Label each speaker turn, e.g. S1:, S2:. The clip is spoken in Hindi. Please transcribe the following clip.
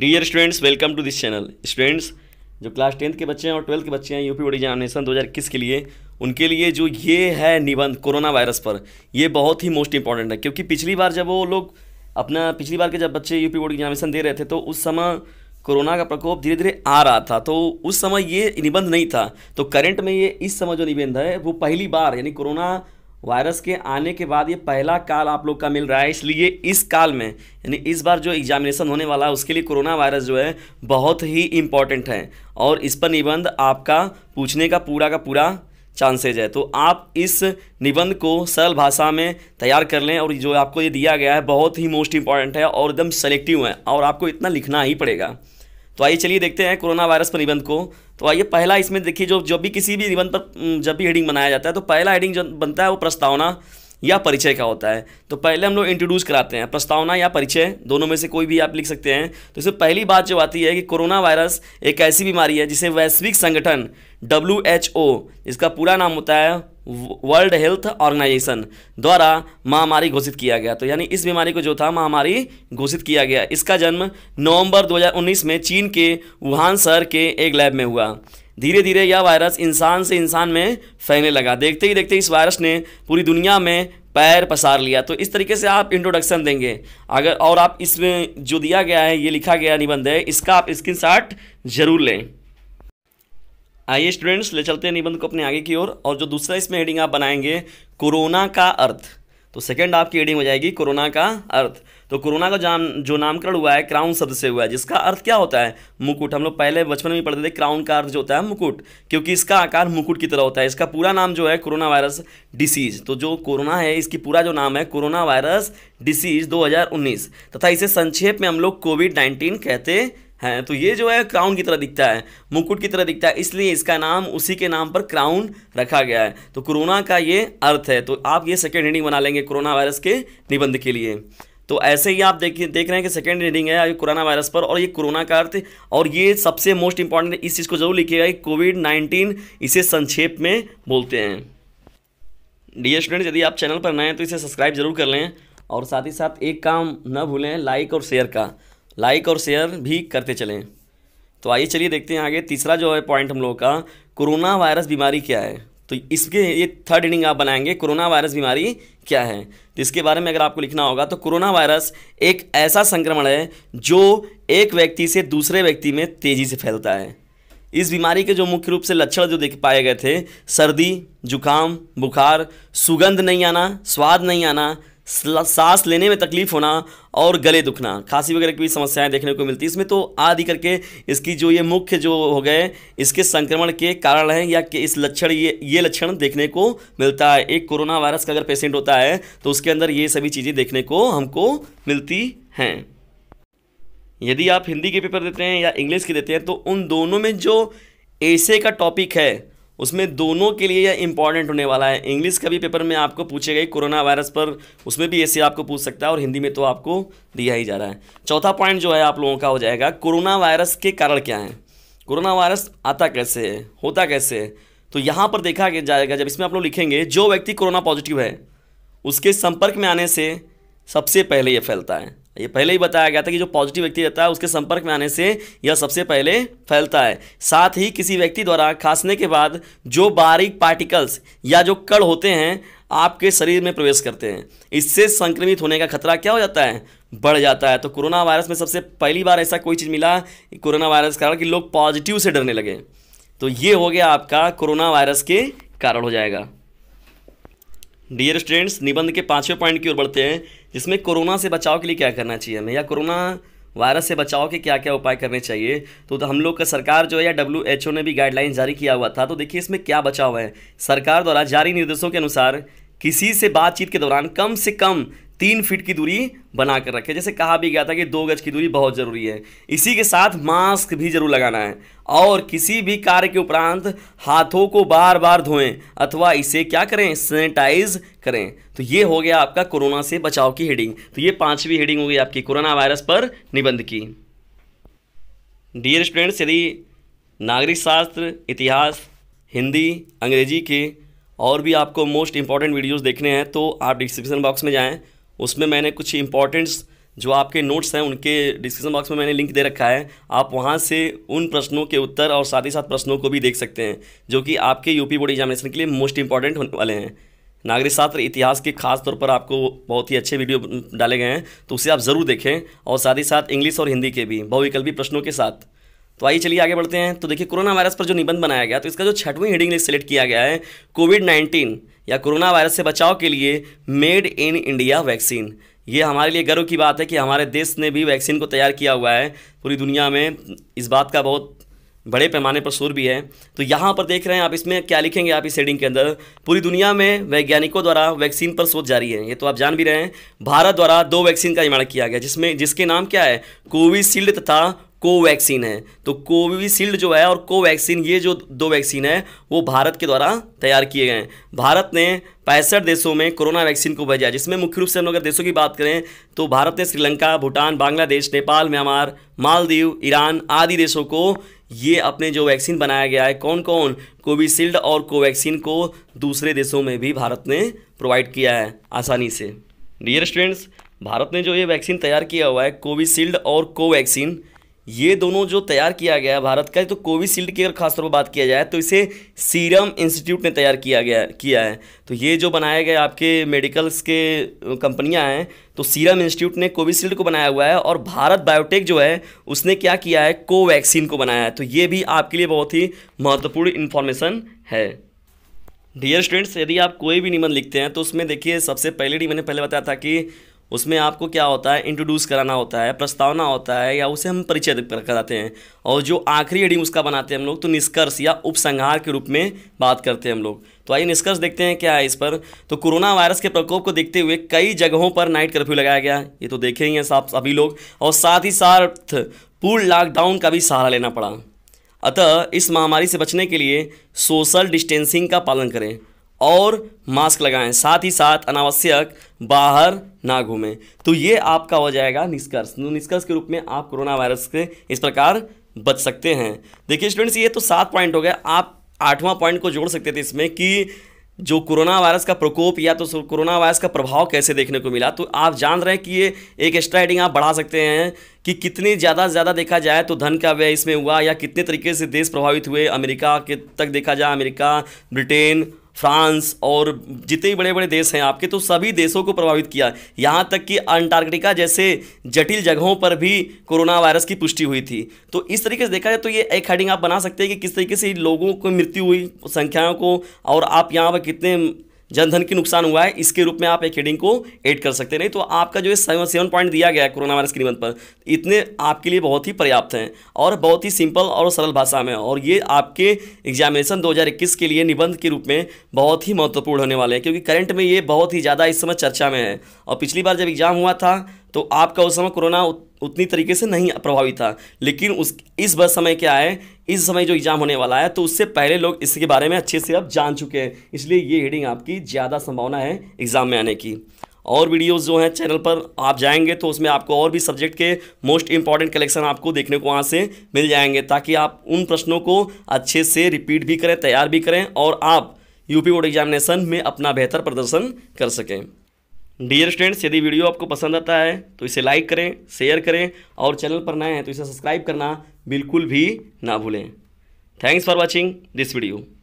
S1: dear students welcome to this channel students जो क्लास टेंथ के बच्चे हैं और ट्वेल्थ के बच्चे हैं यूपी बोर्ड एग्जामिनेशन 2021 के लिए उनके लिए जो ये है निबंध कोरोना वायरस पर ये बहुत ही मोस्ट इंपॉर्टेंट है क्योंकि पिछली बार जब वो लोग अपना पिछली बार के जब बच्चे यूपी बोर्ड एग्जामिनेशन दे रहे थे तो उस समय कोरोना का प्रकोप धीरे धीरे आ रहा था तो उस समय ये निबंध नहीं था तो करंट में ये इस समय जो निबंध है वो पहली बार यानी कोरोना वायरस के आने के बाद ये पहला काल आप लोग का मिल रहा है इसलिए इस काल में यानी इस बार जो एग्जामिनेशन होने वाला है उसके लिए कोरोना वायरस जो है बहुत ही इम्पॉर्टेंट है और इस पर निबंध आपका पूछने का पूरा का पूरा चांसेज है तो आप इस निबंध को सरल भाषा में तैयार कर लें और जो आपको ये दिया गया है बहुत ही मोस्ट इम्पॉर्टेंट है और एकदम सेलेक्टिव है और आपको इतना लिखना ही पड़ेगा तो आइए चलिए देखते हैं कोरोना वायरस पर निबंध को तो आइए पहला इसमें देखिए जो जब भी किसी भी निबंध पर जब भी हेडिंग बनाया जाता है तो पहला हेडिंग जो बनता है वो प्रस्तावना या परिचय का होता है तो पहले हम लोग इंट्रोड्यूस कराते हैं प्रस्तावना या परिचय दोनों में से कोई भी आप लिख सकते हैं तो इसमें पहली बात जो आती है कि कोरोना वायरस एक ऐसी बीमारी है जिसे वैश्विक संगठन डब्ल्यू इसका पूरा नाम होता है वर्ल्ड हेल्थ ऑर्गेनाइजेशन द्वारा महामारी घोषित किया गया तो यानी इस बीमारी को जो था महामारी घोषित किया गया इसका जन्म नवंबर 2019 में चीन के वुहान शहर के एक लैब में हुआ धीरे धीरे यह वायरस इंसान से इंसान में फैलने लगा देखते ही देखते इस वायरस ने पूरी दुनिया में पैर पसार लिया तो इस तरीके से आप इंट्रोडक्शन देंगे अगर और आप इसमें जो दिया गया है ये लिखा गया निबंध है इसका आप स्क्रीन ज़रूर लें आइए स्टूडेंट्स ले चलते हैं निबंध को अपने आगे की ओर और, और जो दूसरा इसमें हेडिंग आप बनाएंगे कोरोना का अर्थ तो सेकंड आपकी हेडिंग हो जाएगी कोरोना का अर्थ तो कोरोना का जान जो नामकरण हुआ है क्राउन शब्द से हुआ है जिसका अर्थ क्या होता है मुकुट हम लोग पहले बचपन में पढ़ते थे क्राउन का अर्थ जो होता है मुकुट क्योंकि इसका आकार मुकुट की तरह होता है इसका पूरा नाम जो है कोरोना वायरस डिसीज तो जो कोरोना है इसकी पूरा जो नाम है कोरोना वायरस डिसीज दो तथा इसे संक्षेप में हम लोग कोविड नाइन्टीन कहते है तो ये जो है क्राउन की तरह दिखता है मुकुट की तरह दिखता है इसलिए इसका नाम उसी के नाम पर क्राउन रखा गया है तो कोरोना का ये अर्थ है तो आप ये सेकेंड हेडिंग बना लेंगे कोरोना वायरस के निबंध के लिए तो ऐसे ही आप देखिए देख रहे हैं कि सेकेंड रीडिंग है अभी कोरोना वायरस पर और ये कोरोना का अर्थ और ये सबसे मोस्ट इंपॉर्टेंट इस चीज़ को जरूर लिखिएगा कि कोविड नाइन्टीन इसे संक्षेप में बोलते हैं डियर स्टूडेंट यदि आप चैनल पर नए हैं तो इसे सब्सक्राइब जरूर कर लें और साथ ही साथ एक काम न भूलें लाइक और शेयर का लाइक और शेयर भी करते चलें तो आइए चलिए देखते हैं आगे तीसरा जो है पॉइंट हम लोगों का कोरोना वायरस बीमारी क्या है तो इसके ये थर्ड इनिंग आप बनाएंगे कोरोना वायरस बीमारी क्या है तो इसके बारे में अगर आपको लिखना होगा तो कोरोना वायरस एक ऐसा संक्रमण है जो एक व्यक्ति से दूसरे व्यक्ति में तेज़ी से फैलता है इस बीमारी के जो मुख्य रूप से लक्षण जो देख पाए गए थे सर्दी जुकाम बुखार सुगंध नहीं आना स्वाद नहीं आना सांस लेने में तकलीफ होना और गले दुखना खांसी वगैरह की भी समस्याएं देखने को मिलती है इसमें तो आदि करके इसकी जो ये मुख्य जो हो गए इसके संक्रमण के कारण हैं या कि इस लक्षण ये ये लक्षण देखने को मिलता है एक कोरोना वायरस का अगर पेशेंट होता है तो उसके अंदर ये सभी चीज़ें देखने को हमको मिलती हैं यदि आप हिंदी के पेपर देते हैं या इंग्लिश के देते हैं तो उन दोनों में जो ऐसे का टॉपिक है उसमें दोनों के लिए यह इंपॉर्टेंट होने वाला है इंग्लिश का भी पेपर में आपको पूछे गए कोरोना वायरस पर उसमें भी ऐसे आपको पूछ सकता है और हिंदी में तो आपको दिया ही जा रहा है चौथा पॉइंट जो है आप लोगों का हो जाएगा कोरोना वायरस के कारण क्या है कोरोना वायरस आता कैसे है होता कैसे है तो यहाँ पर देखा जाएगा जब इसमें आप लोग लिखेंगे जो व्यक्ति कोरोना पॉजिटिव है उसके संपर्क में आने से सबसे पहले यह फैलता है ये पहले ही बताया गया था कि जो पॉजिटिव व्यक्ति रहता है उसके संपर्क में आने से यह सबसे पहले फैलता है साथ ही किसी व्यक्ति द्वारा खांसने के बाद जो बारीक पार्टिकल्स या जो कड़ होते हैं आपके शरीर में प्रवेश करते हैं इससे संक्रमित होने का खतरा क्या हो जाता है बढ़ जाता है तो कोरोना वायरस में सबसे पहली बार ऐसा कोई चीज़ मिला कोरोना वायरस कारण कि लोग पॉजिटिव से डरने लगे तो ये हो गया आपका कोरोना वायरस के कारण हो जाएगा डियर स्टूडेंट्स निबंध के पाँचवें पॉइंट की ओर बढ़ते हैं जिसमें कोरोना से बचाव के लिए क्या करना चाहिए हमें या कोरोना वायरस से बचाव के क्या क्या उपाय करने चाहिए तो, तो हम लोग का सरकार जो है या डब्ल्यू एच ओ ने भी गाइडलाइन जारी किया हुआ था तो देखिए इसमें क्या बचाव है सरकार द्वारा जारी निर्देशों के अनुसार किसी से बातचीत के दौरान कम से कम तीन फीट की दूरी बना कर रखें जैसे कहा भी गया था कि दो गज की दूरी बहुत ज़रूरी है इसी के साथ मास्क भी जरूर लगाना है और किसी भी कार्य के उपरांत हाथों को बार बार धोएं अथवा इसे क्या करें सैनिटाइज करें तो ये हो गया आपका कोरोना से बचाव की हेडिंग तो ये पाँचवीं हेडिंग हो गई आपकी कोरोना वायरस पर निबंध की डियर स्टूडेंट्स यदि नागरिक शास्त्र इतिहास हिंदी अंग्रेजी के और भी आपको मोस्ट इंपॉर्टेंट वीडियोस देखने हैं तो आप डिस्क्रिप्शन बॉक्स में जाएं उसमें मैंने कुछ इंपॉर्टेंट्स जो आपके नोट्स हैं उनके डिस्क्रिप्शन बॉक्स में मैंने लिंक दे रखा है आप वहाँ से उन प्रश्नों के उत्तर और साथ ही साथ प्रश्नों को भी देख सकते हैं जो कि आपके यूपी बोर्ड एग्जामिनेशन के लिए मोस्ट इंपॉर्टेंट होने वाले हैं नागरिक शास्त्र इतिहास के खास तौर पर आपको बहुत ही अच्छे वीडियो डाले गए हैं तो उसे आप ज़रूर देखें और साथ ही साथ इंग्लिश और हिंदी के भी बहुविकल्पी प्रश्नों के साथ तो आइए चलिए आगे बढ़ते हैं तो देखिए कोरोना वायरस पर जो निबंध बनाया गया तो इसका जो छठवीं हेडिंग सेलेक्ट किया गया है कोविड नाइन्टीन या कोरोना वायरस से बचाव के लिए मेड इन इंडिया वैक्सीन ये हमारे लिए गर्व की बात है कि हमारे देश ने भी वैक्सीन को तैयार किया हुआ है पूरी दुनिया में इस बात का बहुत बड़े पैमाने पर शोर भी है तो यहाँ पर देख रहे हैं आप इसमें क्या लिखेंगे आप इस हेडिंग के अंदर पूरी दुनिया में वैज्ञानिकों द्वारा वैक्सीन पर शोध जारी है ये तो आप जान भी रहे हैं भारत द्वारा दो वैक्सीन का निर्माण किया गया जिसमें जिसके नाम क्या है कोविशील्ड तथा कोवैक्सीन है तो कोविशील्ड जो है और कोवैक्सीन ये जो दो वैक्सीन है वो भारत के द्वारा तैयार किए गए हैं भारत ने पैंसठ देशों में कोरोना वैक्सीन को भेजा जिसमें मुख्य रूप से हम अगर देशों की बात करें तो भारत ने श्रीलंका भूटान बांग्लादेश नेपाल म्यांमार मालदीव ईरान आदि देशों को ये अपने जो वैक्सीन बनाया गया है कौन कौन कोविशील्ड और कोवैक्सीन को दूसरे देशों में भी भारत ने प्रोवाइड किया है आसानी से डियर स्टूडेंट्स भारत ने जो ये वैक्सीन तैयार किया हुआ है कोविशील्ड और कोवैक्सीन ये दोनों जो तैयार किया गया है भारत का तो कोविशील्ड की अगर खासतौर पर बात किया जाए तो इसे सीरम इंस्टीट्यूट ने तैयार किया गया किया है तो ये जो बनाए गए आपके मेडिकल्स के कंपनियां हैं तो सीरम इंस्टीट्यूट ने कोविशील्ड को बनाया हुआ है और भारत बायोटेक जो है उसने क्या किया है कोवैक्सीन को बनाया है तो ये भी आपके लिए बहुत ही महत्वपूर्ण इन्फॉर्मेशन है डियर स्टूडेंट्स यदि आप कोई भी निबंध लिखते हैं तो उसमें देखिए सबसे पहले ही मैंने पहले बताया था कि उसमें आपको क्या होता है इंट्रोड्यूस कराना होता है प्रस्तावना होता है या उसे हम परिचय कराते हैं और जो आखिरी हेडिंग उसका बनाते हैं हम लोग तो निष्कर्ष या उपसंहार के रूप में बात करते हैं हम लोग तो आइए निष्कर्ष देखते हैं क्या है इस पर तो कोरोना वायरस के प्रकोप को देखते हुए कई जगहों पर नाइट कर्फ्यू लगाया गया ये तो देखे ही हैं साफ सभी लोग और साथ ही साथ पूर्ण लॉकडाउन का भी सहारा लेना पड़ा अतः इस महामारी से बचने के लिए सोशल डिस्टेंसिंग का पालन करें और मास्क लगाएं साथ ही साथ अनावश्यक बाहर ना घूमें तो ये आपका हो जाएगा निष्कर्ष तो निष्कर्ष के रूप में आप कोरोना वायरस के इस प्रकार बच सकते हैं देखिए स्टूडेंट्स ये तो सात पॉइंट हो गए आप आठवां पॉइंट को जोड़ सकते थे इसमें कि जो कोरोना वायरस का प्रकोप या तो कोरोना वायरस का प्रभाव कैसे देखने को मिला तो आप जान रहे हैं कि ये एक एक्स्ट्रा एडिंग आप बढ़ा सकते हैं कि कितनी ज़्यादा से ज़्यादा देखा जाए तो धन का व्यय इसमें हुआ या कितने तरीके से देश प्रभावित हुए अमेरिका के तक देखा जाए अमेरिका ब्रिटेन फ्रांस और जितने भी बड़े बड़े देश हैं आपके तो सभी देशों को प्रभावित किया यहाँ तक कि अंटार्कटिका जैसे जटिल जगहों पर भी कोरोना वायरस की पुष्टि हुई थी तो इस तरीके से देखा जाए तो ये एक हेडिंग आप बना सकते हैं कि किस तरीके से लोगों को मृत्यु हुई संख्याओं को और आप यहाँ पर कितने जनधन की नुकसान हुआ है इसके रूप में आप एक हेडिंग को एड कर सकते नहीं तो आपका जो सेवन सेवन पॉइंट दिया गया है कोरोना वायरस की निबंध पर इतने आपके लिए बहुत ही पर्याप्त हैं और बहुत ही सिंपल और सरल भाषा में और ये आपके एग्जामिनेशन दो के लिए निबंध के रूप में बहुत ही महत्वपूर्ण होने वाले हैं क्योंकि करंट में ये बहुत ही ज़्यादा इस समय चर्चा में है और पिछली बार जब एग्ज़ाम हुआ था तो आपका उस समय कोरोना उतनी तरीके से नहीं प्रभावित था लेकिन उस इस बस समय क्या है इस समय जो एग्ज़ाम होने वाला है तो उससे पहले लोग इसके बारे में अच्छे से अब जान चुके हैं इसलिए ये हेडिंग आपकी ज़्यादा संभावना है एग्ज़ाम में आने की और वीडियोस जो हैं चैनल पर आप जाएंगे तो उसमें आपको और भी सब्जेक्ट के मोस्ट इंपॉर्टेंट कलेक्शन आपको देखने को वहाँ से मिल जाएंगे ताकि आप उन प्रश्नों को अच्छे से रिपीट भी करें तैयार भी करें और आप यूपी बोर्ड एग्जामिनेशन में अपना बेहतर प्रदर्शन कर सकें डियर स्टूडेंट्स यदि वीडियो आपको पसंद आता है तो इसे लाइक करें शेयर करें और चैनल पर नए हैं तो इसे सब्सक्राइब करना बिल्कुल भी ना भूलें thanks for watching this video